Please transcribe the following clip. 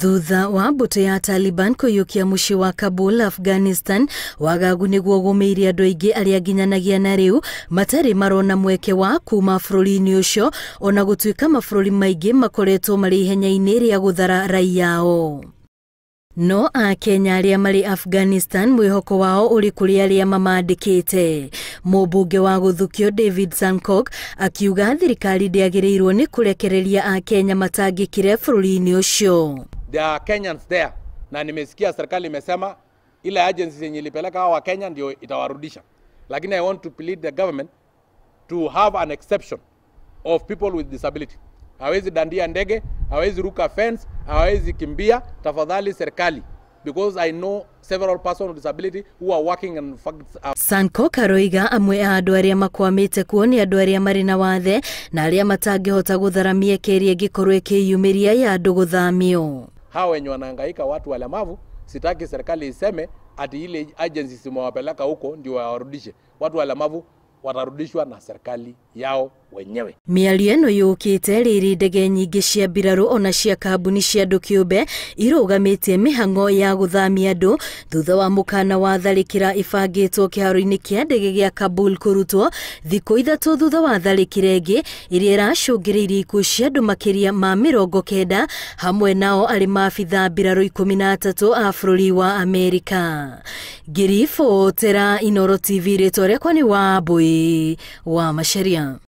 thutha wa mbutu ya Taliban kũiyũkia mũciĩ wa Kabul, Afghanistan wagagu nĩguo ũgũmĩire andũ aingĩ arĩa nginyanagia na rĩu matari marona mweke wa kuma bũrũri-inĩ ũcio ona gũtuĩka mabũrũri maingĩ makoretwo marĩ ihenya-inĩ rĩa gũthara raia ao no akenya arĩa marĩ afghanistan mwihoko wao ũrĩ kũrĩ arĩa mamandĩkĩte mũmbunge wa gũthukio david sankok akiuga thirikari ndĩagĩrĩirwo nĩ kũrekereria akenya matangĩkĩre bũrũri-inĩ ũcio there are Kenyans there, na nimesikia serikali imesema ile agency yenye ilipeleka hao Kenya ndio itawarudisha, lakini I want to plead the government to have an exception of people with disability. Hawezi dandia ndege, hawezi ruka fence, hawezi kimbia. Tafadhali serikali because I know several persons with disability who are working and uh, Sanko Karoiga amwe a andu aria makwamite kuo ni andu aria mari na wathe na aria matangihota gutharamia keri ngikorwo ikiyumiria ya andu guthamio hawa wenye wanahangaika watu walemavu, sitaki serikali iseme ati ile agency simewapeleka huko ndio wawarudishe. Watu walemavu watarudishwa na serikali yao wenyewe Miali ĩno yũkĩte rĩrĩ ndege nyingĩ cia mbirarũ ona cia kambuni cia andũ kĩũmbe irũgamĩtie mĩhang'o ya gũthamia andũ thutha wa mũkana wa tharĩkĩra ĩbangĩtwo kĩharo-inĩ kĩa ndege gĩa kabul kũrutwo thikũ ithatũ thutha wa tharĩkĩra ĩngĩ ĩrĩa ĩracũngĩrĩirie ikuũ cia andũ makĩria ma mĩrongo kenda hamwe nao arĩ maabitha mbirarũ ikũmi na atatũ a bũrũri wa amerika ngiribotera inoro tv rĩtwa rĩakwa nĩ wambui wa macharia